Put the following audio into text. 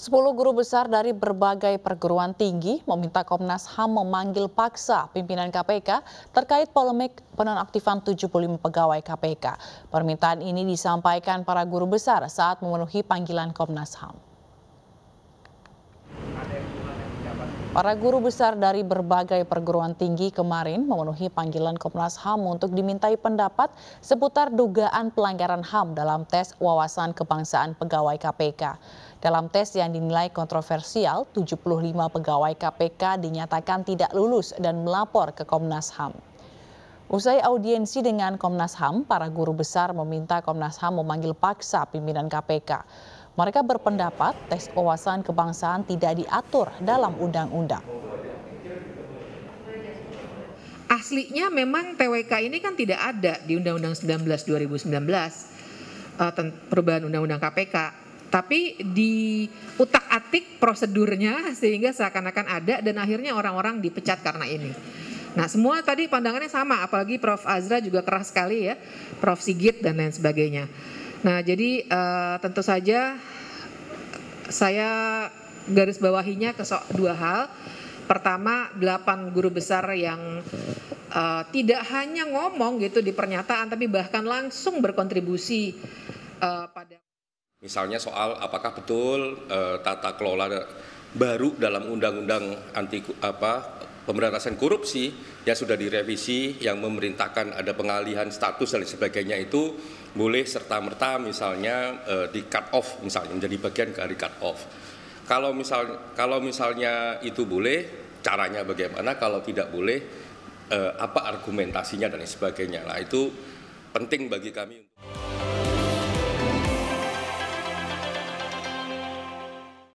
Sepuluh guru besar dari berbagai perguruan tinggi meminta Komnas HAM memanggil paksa pimpinan KPK terkait polemik penonaktifan 75 pegawai KPK. Permintaan ini disampaikan para guru besar saat memenuhi panggilan Komnas HAM. Para guru besar dari berbagai perguruan tinggi kemarin memenuhi panggilan Komnas HAM untuk dimintai pendapat seputar dugaan pelanggaran HAM dalam tes wawasan kebangsaan pegawai KPK. Dalam tes yang dinilai kontroversial, 75 pegawai KPK dinyatakan tidak lulus dan melapor ke Komnas HAM. Usai audiensi dengan Komnas HAM, para guru besar meminta Komnas HAM memanggil paksa pimpinan KPK. Mereka berpendapat tes wawasan kebangsaan tidak diatur dalam undang-undang. Aslinya memang TWK ini kan tidak ada di Undang-Undang 19 2019 eh, perubahan Undang-Undang KPK tapi di utak atik prosedurnya sehingga seakan-akan ada dan akhirnya orang-orang dipecat karena ini. Nah semua tadi pandangannya sama apalagi Prof Azra juga keras sekali ya, Prof Sigit dan lain sebagainya. Nah, jadi uh, tentu saja saya garis bawahinya ke so dua hal. Pertama, delapan guru besar yang uh, tidak hanya ngomong gitu di pernyataan, tapi bahkan langsung berkontribusi uh, pada. Misalnya soal apakah betul uh, tata kelola baru dalam undang-undang anti apa pemberantasan korupsi yang sudah direvisi yang memerintahkan ada pengalihan status dan sebagainya itu boleh serta-merta misalnya eh, di cut off misalnya menjadi bagian dari cut off. Kalau misal kalau misalnya itu boleh, caranya bagaimana? Kalau tidak boleh, eh, apa argumentasinya dan sebagainya. Nah, itu penting bagi kami untuk